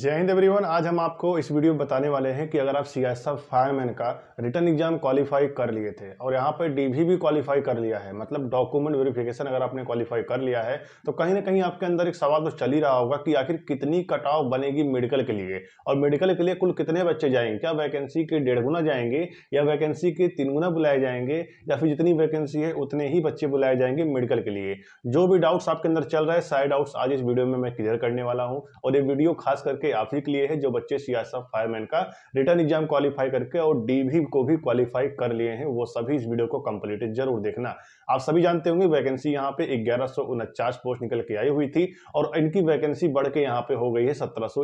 जय हिंद एवरीवन आज हम आपको इस वीडियो में बताने वाले हैं कि अगर आप सी एस एफ फायरमैन का रिटर्न एग्जाम क्वालिफाई कर लिए थे और यहाँ पर डी भी क्वालिफाई कर लिया है मतलब डॉक्यूमेंट वेरिफिकेशन अगर आपने क्वालिफाई कर लिया है तो कहीं ना कहीं आपके अंदर एक सवाल तो चल ही रहा होगा कि आखिर कितनी कट ऑफ बनेगी मेडिकल के लिए और मेडिकल के लिए कुल कितने बच्चे जाएंगे क्या वैकेंसी के डेढ़ गुना जाएंगे या वैकेंसी के तीन गुना बुलाए जाएंगे या फिर जितनी वैकेंसी है उतने ही बच्चे बुलाए जाएंगे मेडिकल के लिए जो भी डाउट्स आपके अंदर चल रहा है सारे डाउट्स आज इस वीडियो में मैं क्लियर करने वाला हूँ और ये वीडियो खास करके आप ही के लिए है जो बच्चे सीआसएफ फायरमैन का रिटर्न एग्जाम क्वालिफाई करके और डी भी को भी क्वालिफाई कर लिए हैं वो सभी इस वीडियो को कंप्लीट जरूर देखना आप सभी जानते होंगे वैकेंसी यहाँ पे ग्यारह पोस्ट निकल के आई हुई थी और इनकी वैकेंसी बढ़ के यहाँ पे हो गई है सत्रह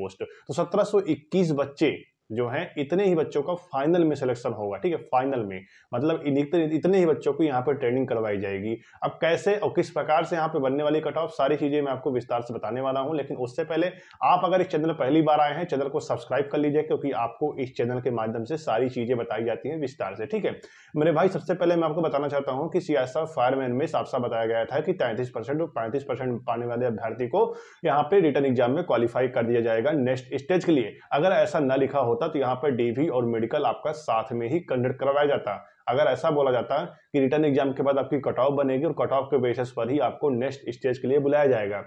पोस्ट तो सत्रह बच्चे जो है इतने ही बच्चों का फाइनल में सिलेक्शन होगा ठीक है फाइनल में मतलब इतने ही बच्चों को यहाँ पर ट्रेनिंग करवाई जाएगी अब कैसे और किस प्रकार से यहाँ पे बनने वाली कट ऑफ सारी चीजें मैं आपको विस्तार से बताने वाला हूँ लेकिन उससे पहले आप अगर इस चैनल पहली बार आए हैं चैनल को सब्सक्राइब कर लीजिए क्योंकि आपको इस चैनल के माध्यम से सारी चीजें बताई जाती है विस्तार से ठीक है मेरे भाई सबसे पहले मैं आपको बताना चाहता हूँ कि सियासा फायरमैन में साफ साफ बताया गया था कि तैंतीस परसेंट परसेंट पाने वाले अभ्यर्थी को यहाँ पे रिटर्न एग्जाम में क्वालिफाई कर दिया जाएगा नेक्स्ट स्टेज के लिए अगर ऐसा न लिखा होता होता तो यहाँ पर डेवी और मेडिकल आपका साथ में ही कंडक्ट करवाया जाता अगर ऐसा बोला जाता कि रिटर्न एग्जाम के बाद आपकी कट ऑफ बनेगी और कट ऑफ के बेसिस पर ही आपको नेक्स्ट स्टेज के लिए बुलाया जाएगा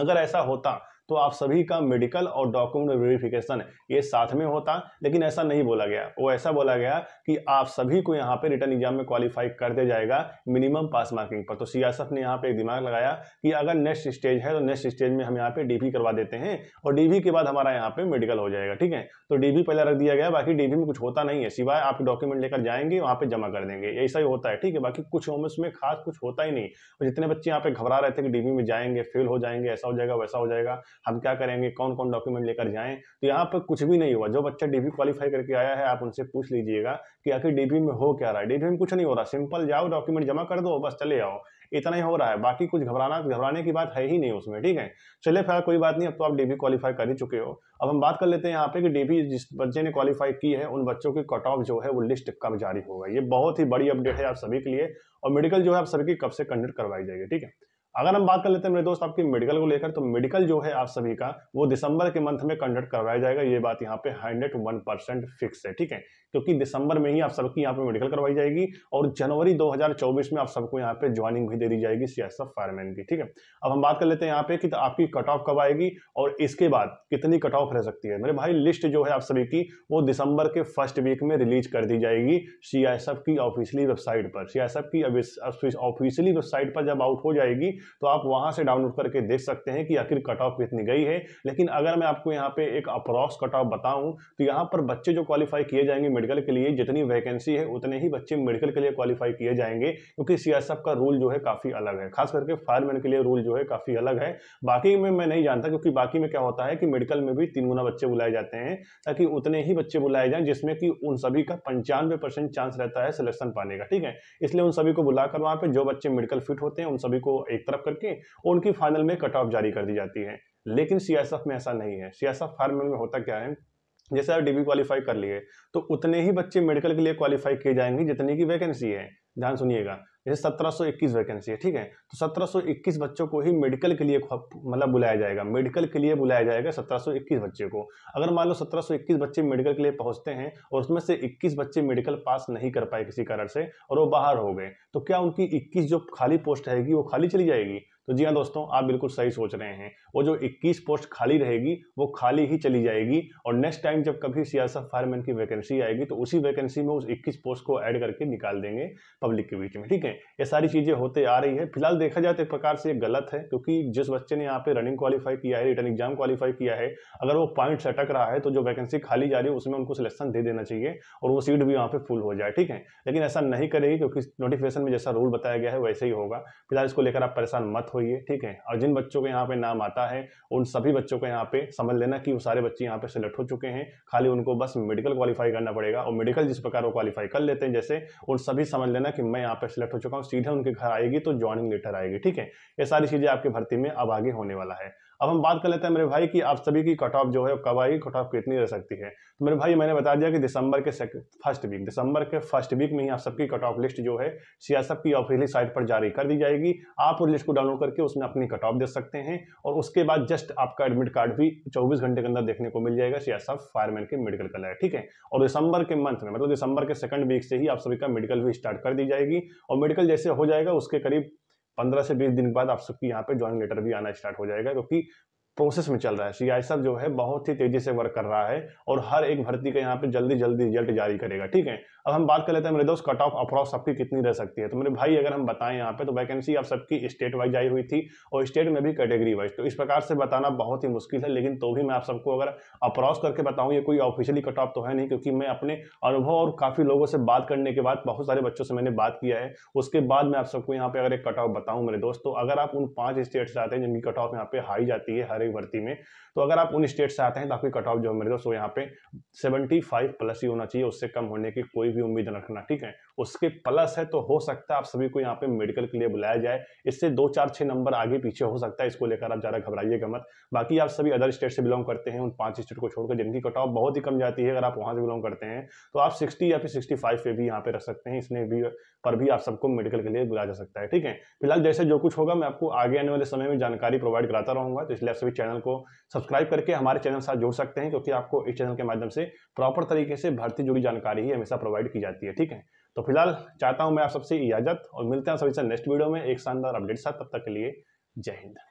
अगर ऐसा होता तो आप सभी का मेडिकल और डॉक्यूमेंट वेरिफिकेशन ये साथ में होता लेकिन ऐसा नहीं बोला गया वो ऐसा बोला गया कि आप सभी को यहाँ पे रिटर्न एग्जाम में क्वालिफाई कर दिया जाएगा मिनिमम पास मार्किंग पर तो सियासत ने यहाँ पे एक दिमाग लगाया कि अगर नेक्स्ट स्टेज है तो नेक्स्ट स्टेज में हम यहाँ पे डीबी करवा देते हैं और डीबी के बाद हमारा यहाँ पे मेडिकल हो जाएगा ठीक है तो डीबी पहले रख दिया गया बाकी डीबी में कुछ होता नहीं है सिवाय आप डॉक्यूमेंट लेकर जाएंगे वहाँ पर जमा कर देंगे ऐसा ही होता है ठीक है बाकी कुछ उसमें खास कुछ होता ही नहीं और जितने बच्चे यहाँ पे घबरा रहे थे कि डीबी में जाएंगे फेल हो जाएंगे ऐसा हो जाएगा वैसा हो जाएगा हम क्या करेंगे कौन कौन डॉक्यूमेंट लेकर जाएं तो यहाँ पर कुछ भी नहीं हुआ जो बच्चा डीबी क्वालिफाई करके आया है आप उनसे पूछ लीजिएगा कि आखिर डीबी में हो क्या रहा है डीबी में कुछ नहीं हो रहा सिंपल जाओ डॉक्यूमेंट जमा कर दो बस चले आओ इतना ही हो रहा है बाकी कुछ घबराना घबराने की बात है ही नहीं उसमें ठीक है चले फिर कोई बात नहीं अब तो आप डीबी क्वालिफाई कर ही चुके हो अब हम बात कर लेते हैं यहाँ पे कि डीबी जिस बच्चे ने क्वालिफाई की है उन बच्चों की कट ऑफ जो है वो लिस्ट कब जारी होगा ये बहुत ही बड़ी अपडेट है आप सभी के लिए और मेडिकल जो है आप सभी की कब से कंडक्ट करवाई जाएगी ठीक है अगर हम बात कर लेते हैं मेरे दोस्त आपकी मेडिकल को लेकर तो मेडिकल जो है आप सभी का वो दिसंबर के मंथ में कंडक्ट करवाया जाएगा ये बात यहाँ पे हंड्रेड वन परसेंट फिक्स है ठीक है क्योंकि दिसंबर में ही आप सबकी यहाँ पे मेडिकल करवाई जाएगी और जनवरी 2024 में आप सबको यहाँ पे ज्वाइनिंग भी दे दी जाएगी सीएसएफ फायरमैन की ठीक है अब हम बात कर लेते हैं यहाँ पे कि तो आपकी कट ऑफ कब आएगी और इसके बाद कितनी कट ऑफ रह सकती है मेरे भाई लिस्ट जो है आप सभी की वो दिसंबर के फर्स्ट वीक में रिलीज कर दी जाएगी सी की ऑफिशियली वेबसाइट पर सी की ऑफिशियली वेबसाइट पर जब आउट हो जाएगी तो आप वहां से डाउनलोड करके देख सकते हैं कि आखिर कट ऑफ कितनी गई है लेकिन अगर मैं आपको यहाँ पे एक अप्रॉक्स कट ऑफ बताऊँ तो यहाँ पर बच्चे जो क्वालिफाई किए जाएंगे मेडिकल के लिए जितनी वैकेंसी है उतने ही बच्चे मेडिकल के लिए क्वालिफाई किए जाएंगे क्योंकि सी का रूल जो है काफ़ी अलग है खास करके फायरमैन के लिए रूल जो है काफ़ी अलग है बाकी में मैं नहीं जानता क्योंकि बाकी में क्या होता है कि मेडिकल में भी तीन गुना बच्चे बुलाए जाते हैं ताकि उतने ही बच्चे बुलाए जाएं जिसमें कि उन सभी का पंचानवे परसेंट चांस रहता है सिलेक्शन पाने का ठीक है इसलिए उन सभी को बुलाकर वहां पे जो बच्चे मेडिकल फिट होते हैं उन सभी को एक तरफ तरफ करके उनकी फाइनल में कट ऑफ जारी कर दी जाती है लेकिन सीएसएफ में ऐसा नहीं है सीएसएफ हर में होता क्या है जैसे आप डीबी क्वालिफाई कर लिए तो उतने ही बच्चे मेडिकल के लिए क्वालिफाई किए जाएंगे जितने की वैकेंसी है ध्यान सुनिएगा जैसे 1721 वैकेंसी है ठीक है तो 1721 बच्चों को ही मेडिकल के लिए मतलब बुलाया जाएगा मेडिकल के लिए बुलाया जाएगा 1721 बच्चे को अगर मान लो 1721 बच्चे मेडिकल के लिए पहुंचते हैं और उसमें से 21 बच्चे मेडिकल पास नहीं कर पाए किसी कारण से और वो बाहर हो गए तो क्या उनकी इक्कीस जो खाली पोस्ट रहेगी वो खाली चली जाएगी तो जी हाँ दोस्तों आप बिल्कुल सही सोच रहे हैं वो जो 21 पोस्ट खाली रहेगी वो खाली ही चली जाएगी और नेक्स्ट टाइम जब कभी सियासत फायरमैन की वैकेंसी आएगी तो उसी वैकेंसी में उस 21 पोस्ट को ऐड करके निकाल देंगे पब्लिक के बीच में ठीक है ये सारी चीज़ें होते आ रही है फिलहाल देखा जाए तो एक प्रकार से गलत है क्योंकि जिस बच्चे ने यहाँ पे रनिंग क्वालिफाई किया है रिटर्न एग्जाम क्वालिफाई किया है अगर वो पॉइंट अटक रहा है तो जो वैकेंसी खाली जा रही है उसमें उनको सिलेक्शन दे देना चाहिए और वो सीट भी वहाँ पर फुल हो जाए ठीक है लेकिन ऐसा नहीं करेगी क्योंकि नोटिफिकेशन में जैसा रूल बताया गया है वैसे ही होगा फिलहाल इसको लेकर आप परेशान मत हुई है ठीक है और जिन बच्चों को यहाँ पे नाम आता है उन सभी बच्चों का यहाँ पे समझ लेना कि वो सारे बच्चे यहाँ पे सेलेक्ट हो चुके हैं खाली उनको बस मेडिकल क्वालिफाई करना पड़ेगा और मेडिकल जिस प्रकार वो क्वालिफाई कर लेते हैं जैसे उन सभी समझ लेना कि मैं यहाँ पे सिलेक्ट हो चुका हूँ सीधे उनके घर आएगी तो ज्वाइनिंग लेटर आएगी ठीक है ये सारी चीज़ें आपकी भर्ती में अब आगे होने वाला है अब हम बात कर लेते हैं मेरे भाई की आप सभी की कट ऑफ जो है कब आएगी कट ऑफ कितनी रह सकती है तो मेरे भाई मैंने बता दिया कि दिसंबर के फर्स्ट वीक दिसंबर के फर्स्ट वीक में ही आप सबकी कट ऑफ लिस्ट जो है सियासत की ऑफिशियल साइट पर जारी कर दी जाएगी आप उस लिस्ट को डाउनलोड करके उसमें अपनी कट ऑफ दे सकते हैं और उसके बाद जस्ट आपका एडमिट कार्ड भी चौबीस घंटे के अंदर देखने को मिल जाएगा सीआरएसएफ फायरमैन के मेडिकल कलर ठीक है और दिसंबर के मंथ में मतलब दिसंबर के सेकंड वीक से ही आप सभी का मेडिकल भी स्टार्ट कर दी जाएगी और मेडिकल जैसे हो जाएगा उसके करीब पंद्रह से बीस दिन बाद आप सबकी यहाँ पे ज्वाइन लेटर भी आना स्टार्ट हो जाएगा क्योंकि प्रोसेस में चल रहा है सी आई सब जो है बहुत ही तेजी से वर्क कर रहा है और हर एक भर्ती का यहाँ पे जल्दी जल्दी रिजल्ट जारी करेगा ठीक है अब हम बात कर लेते हैं मेरे दोस्त कट ऑफ अप्रॉक्स सबकी कितनी रह सकती है तो मेरे भाई अगर हम बताएं यहाँ पे तो वैकेंसी आप सबकी स्टेट वाइज आई हुई थी और स्टेट में भी कैटेगरी वाइज तो इस प्रकार से बताना बहुत ही मुश्किल है लेकिन तो भी मैं आप सबको अगर अप्रॉस करके बताऊँ ये कोई ऑफिशियली कट ऑफ तो है नहीं क्योंकि मैं अपने अनुभव और काफ़ी लोगों से बात करने के बाद बहुत सारे बच्चों से मैंने बात किया है उसके बाद मैं आप सबको यहाँ पे अगर एक कट ऑफ बताऊँ मेरे दोस्त तो अगर आप उन पाँच स्टेट से आते हैं जिनकी कट ऑफ यहाँ पे हाई जाती है हर एक भर्ती में तो अगर आप उन स्टेट से आते हैं तो आपकी कट ऑफ जो है मेरे दोस्त वो यहाँ पे सेवेंटी प्लस ही होना चाहिए उससे कम होने की कोई भी उम्मीद रखना ठीक है उसके प्लस है तो हो सकता है आप सभी को यहाँ पे मेडिकल के लिए बुलाया जाए इससे दो चार छः नंबर आगे पीछे हो सकता है इसको लेकर आप ज़्यादा घबराइएगा मत बाकी आप सभी अदर स्टेट से बिलोंग करते हैं उन पांच स्टेट को छोड़कर जिनकी कट ऑफ बहुत ही कम जाती है अगर आप वहाँ से बिलोंग करते हैं तो आप सिक्सटी या फिर सिक्सटी पे भी यहाँ पे रख सकते हैं इसने भी पर भी आप सबको मेडिकल के लिए बुलाया जा सकता है ठीक है फिलहाल जैसे जो कुछ होगा मैं आपको आगे आने वाले समय में जानकारी प्रोवाइड कराता रहूँगा तो इसलिए आप सभी चैनल को सब्सक्राइब करके हमारे चैनल साथ जुड़ सकते हैं क्योंकि आपको इस चैनल के माध्यम से प्रॉपर तरीके से भर्ती जुड़ी जानकारी ही हमेशा प्रोवाइड प्रोवाइड की जाती है ठीक है तो फिलहाल चाहता हूं मैं आप सबसे इजाजत और मिलते हैं सभी से नेक्स्ट वीडियो में एक शानदार अपडेट साथ तब तक के लिए जय हिंद